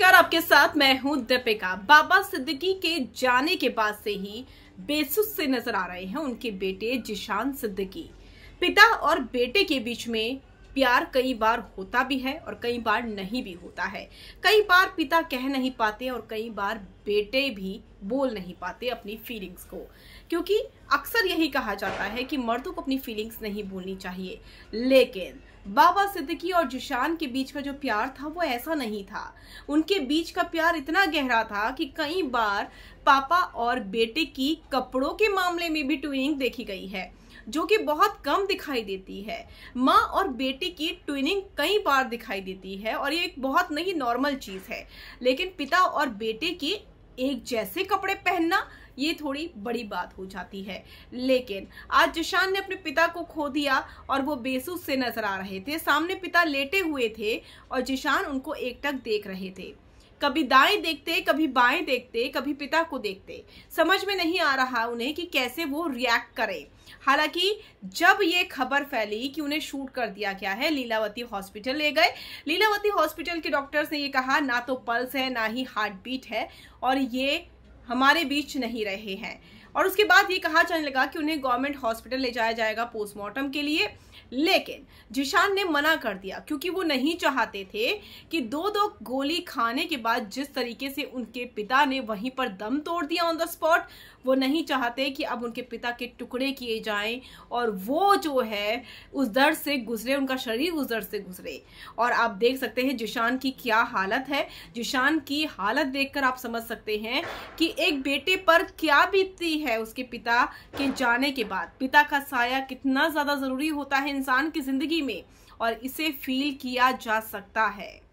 नमस्कार आपके साथ मैं हूं दीपिका बाबा सिद्दीकी के जाने के बाद से ही बेसुस से नजर आ रहे हैं उनके बेटे जिशान सिद्दीकी पिता और बेटे के बीच में प्यार कई बार होता भी है और कई बार नहीं भी होता है कई बार पिता कह नहीं पाते और कई बार बेटे भी बोल नहीं पाते अपनी फीलिंग्स को क्योंकि अक्सर यही कहा जाता है कि मर्दों को अपनी फीलिंग्स नहीं बोलनी चाहिए लेकिन बाबा सिद्दकी और जुशान के बीच का जो प्यार था वो ऐसा नहीं था उनके बीच का प्यार इतना गहरा था कि कई बार पापा और बेटे की कपड़ों के मामले में भी ट्विनिंग देखी गई है जो कि बहुत कम दिखाई देती है माँ और बेटे की ट्विनिंग कई बार दिखाई देती है और ये एक बहुत नहीं नॉर्मल चीज़ है लेकिन पिता और बेटे की एक जैसे कपड़े पहनना ये थोड़ी बड़ी बात हो जाती है लेकिन आज जशान ने अपने पिता को खो दिया और वो बेसुस से नजर आ रहे थे सामने पिता लेटे हुए थे और जिशान उनको एकटक देख रहे थे कभी दाएं देखते कभी बाएं देखते कभी पिता को देखते समझ में नहीं आ रहा उन्हें कि कैसे वो रिएक्ट करें हालांकि जब ये खबर फैली कि उन्हें शूट कर दिया गया है लीलावती हॉस्पिटल ले गए लीलावती हॉस्पिटल के डॉक्टर्स ने ये कहा ना तो पल्स है ना ही हार्ट बीट है और ये हमारे बीच नहीं रहे हैं और उसके बाद ये कहा जाने लगा कि उन्हें गवर्नमेंट हॉस्पिटल ले जाया जाएगा पोस्टमार्टम के लिए लेकिन जिशान ने मना कर दिया क्योंकि वो नहीं चाहते थे कि दो दो गोली खाने के बाद जिस तरीके से उनके पिता ने वहीं पर दम तोड़ दिया ऑन द स्पॉट वो नहीं चाहते कि अब उनके पिता के टुकड़े किए जाएं और वो जो है उस दर्द से गुजरे उनका शरीर उस दर्द से गुजरे और आप देख सकते हैं जिशान की क्या हालत है जिशान की हालत देखकर आप समझ सकते हैं कि एक बेटे पर क्या बीतती है उसके पिता के जाने के बाद पिता का साया कितना ज़्यादा ज़रूरी होता है इंसान की ज़िंदगी में और इसे फील किया जा सकता है